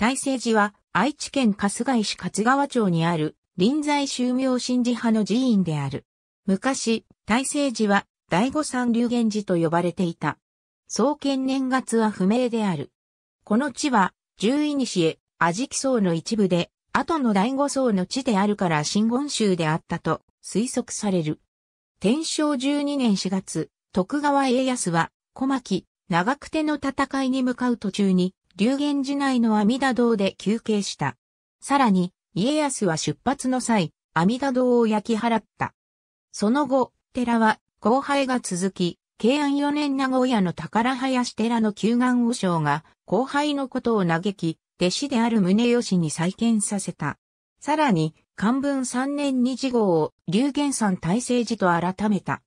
大政寺は愛知県春日井市勝川町にある臨済宗明神寺派の寺院である。昔、大政寺は第五三流源寺と呼ばれていた。創建年月は不明である。この地は、十位西へ、安食層の一部で、後の第五層の地であるから新言宗であったと推測される。天正十二年四月、徳川家康は、小牧、長久手の戦いに向かう途中に、龍源寺内の阿弥陀堂で休憩した。さらに、家康は出発の際、阿弥陀堂を焼き払った。その後、寺は、後輩が続き、慶安4年名古屋の宝林寺の旧願和尚が、後輩のことを嘆き、弟子である宗義に再建させた。さらに、漢文3年二次号を龍源山大成寺と改めた。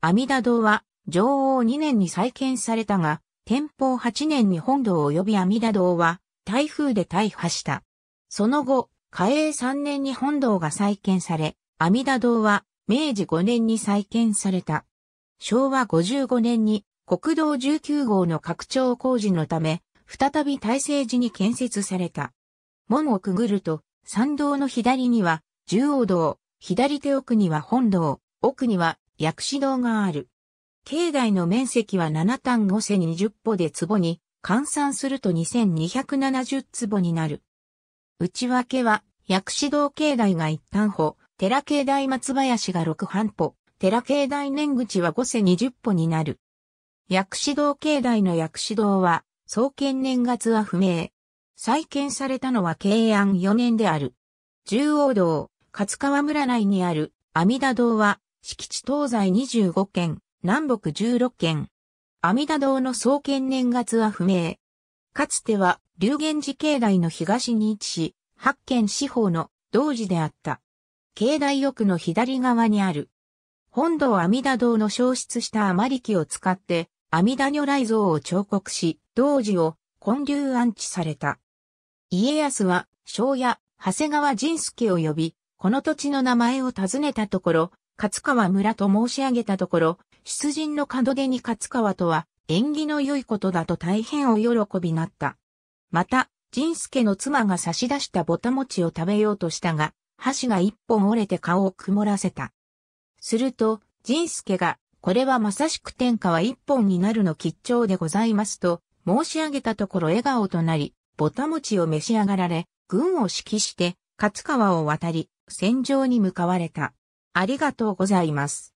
阿弥陀堂は、上王2年に再建されたが、天保8年に本堂及び阿弥陀堂は台風で大破した。その後、嘉永3年に本堂が再建され、阿弥陀堂は明治5年に再建された。昭和55年に国道19号の拡張工事のため、再び大成寺に建設された。門をくぐると、参道の左には、中央堂、左手奥には本堂、奥には薬師堂がある。境内の面積は7単5世20歩で坪に、換算すると2270坪になる。内訳は、薬師堂境内が1単歩、寺境内松林が6半歩、寺境内年口は5世20歩になる。薬師堂境内の薬師堂は、創建年月は不明。再建されたのは慶安4年である。中央道、勝川村内にある阿弥陀堂は、敷地東西25軒、南北16県。阿弥陀堂の創建年月は不明。かつては、龍源寺境内の東に位置し、八県四方の同寺であった。境内奥の左側にある。本堂阿弥陀堂の消失した余り木を使って、阿弥陀如来像を彫刻し、同寺を建立安置された。家康は、庄屋、長谷川仁助を呼び、この土地の名前を尋ねたところ、勝川村と申し上げたところ、出陣の門出に勝川とは、縁起の良いことだと大変お喜びなった。また、仁助の妻が差し出したぼた餅を食べようとしたが、箸が一本折れて顔を曇らせた。すると、仁助が、これはまさしく天下は一本になるの吉兆でございますと、申し上げたところ笑顔となり、ぼた餅を召し上がられ、軍を指揮して、勝川を渡り、戦場に向かわれた。ありがとうございます。